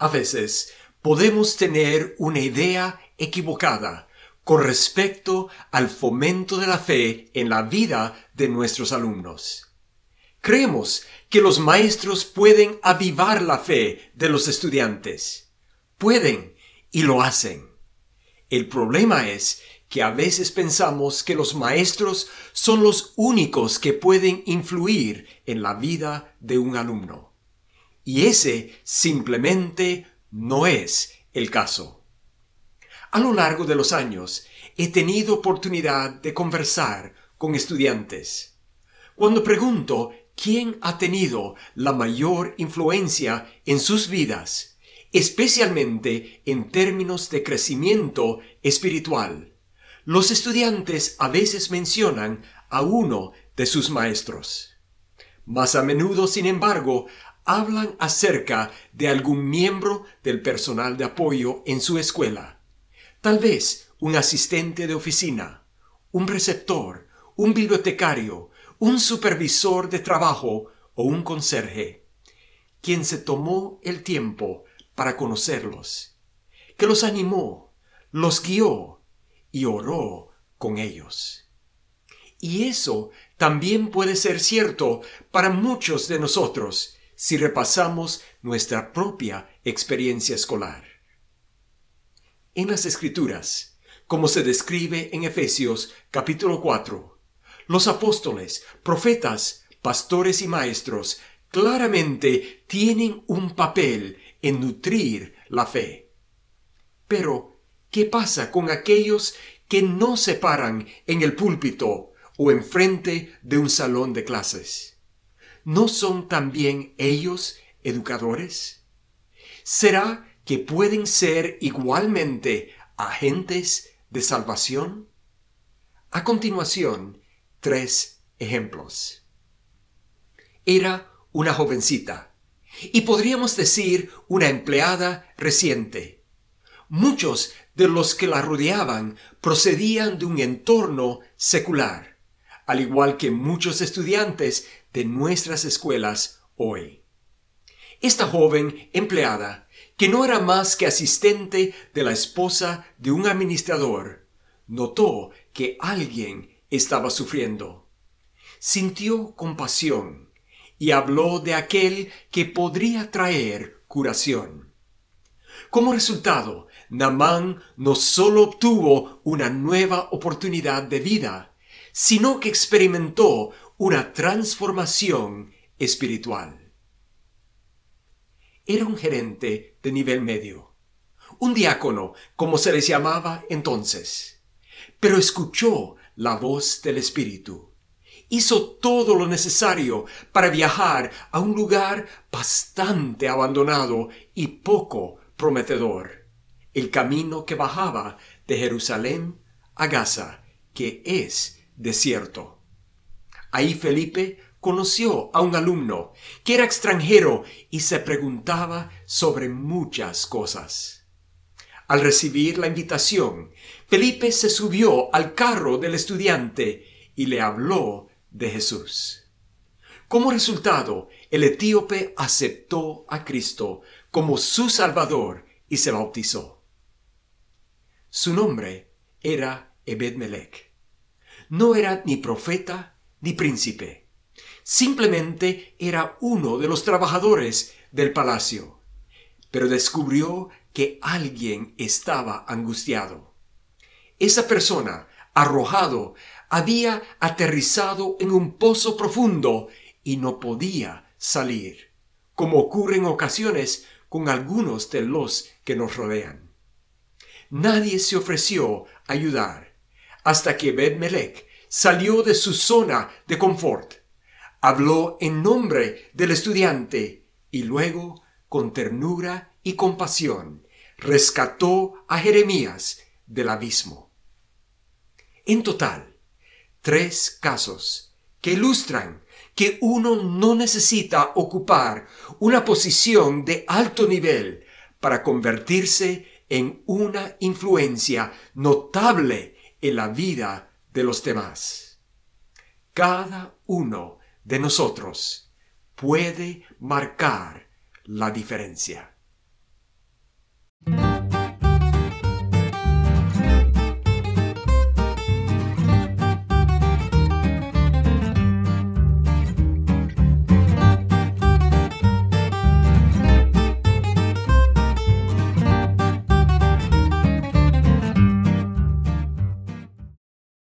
A veces podemos tener una idea equivocada con respecto al fomento de la fe en la vida de nuestros alumnos. Creemos que los maestros pueden avivar la fe de los estudiantes. Pueden y lo hacen. El problema es que a veces pensamos que los maestros son los únicos que pueden influir en la vida de un alumno. Y ese simplemente no es el caso. A lo largo de los años he tenido oportunidad de conversar con estudiantes. Cuando pregunto quién ha tenido la mayor influencia en sus vidas, especialmente en términos de crecimiento espiritual. Los estudiantes a veces mencionan a uno de sus maestros. Más a menudo, sin embargo, hablan acerca de algún miembro del personal de apoyo en su escuela. Tal vez un asistente de oficina, un receptor, un bibliotecario, un supervisor de trabajo o un conserje, quien se tomó el tiempo para conocerlos, que los animó, los guió y oró con ellos. Y eso también puede ser cierto para muchos de nosotros si repasamos nuestra propia experiencia escolar. En las Escrituras, como se describe en Efesios capítulo 4, los apóstoles, profetas, pastores y maestros claramente tienen un papel en nutrir la fe. Pero, ¿qué pasa con aquellos que no se paran en el púlpito o enfrente de un salón de clases? ¿No son también ellos educadores? ¿Será que pueden ser igualmente agentes de salvación? A continuación, tres ejemplos. Era una jovencita y podríamos decir una empleada reciente. Muchos de los que la rodeaban procedían de un entorno secular, al igual que muchos estudiantes nuestras escuelas hoy. Esta joven empleada, que no era más que asistente de la esposa de un administrador, notó que alguien estaba sufriendo. Sintió compasión y habló de aquel que podría traer curación. Como resultado, Namán no solo obtuvo una nueva oportunidad de vida, sino que experimentó una transformación espiritual. Era un gerente de nivel medio, un diácono, como se les llamaba entonces, pero escuchó la voz del Espíritu. Hizo todo lo necesario para viajar a un lugar bastante abandonado y poco prometedor, el camino que bajaba de Jerusalén a Gaza, que es desierto. Ahí Felipe conoció a un alumno que era extranjero y se preguntaba sobre muchas cosas. Al recibir la invitación, Felipe se subió al carro del estudiante y le habló de Jesús. Como resultado, el etíope aceptó a Cristo como su Salvador y se bautizó. Su nombre era ebed no era ni profeta ni príncipe. Simplemente era uno de los trabajadores del palacio. Pero descubrió que alguien estaba angustiado. Esa persona, arrojado, había aterrizado en un pozo profundo y no podía salir, como ocurre en ocasiones con algunos de los que nos rodean. Nadie se ofreció a ayudar hasta que bed melech salió de su zona de confort. Habló en nombre del estudiante y luego, con ternura y compasión, rescató a Jeremías del abismo. En total, tres casos que ilustran que uno no necesita ocupar una posición de alto nivel para convertirse en una influencia notable en la vida de los demás. Cada uno de nosotros puede marcar la diferencia.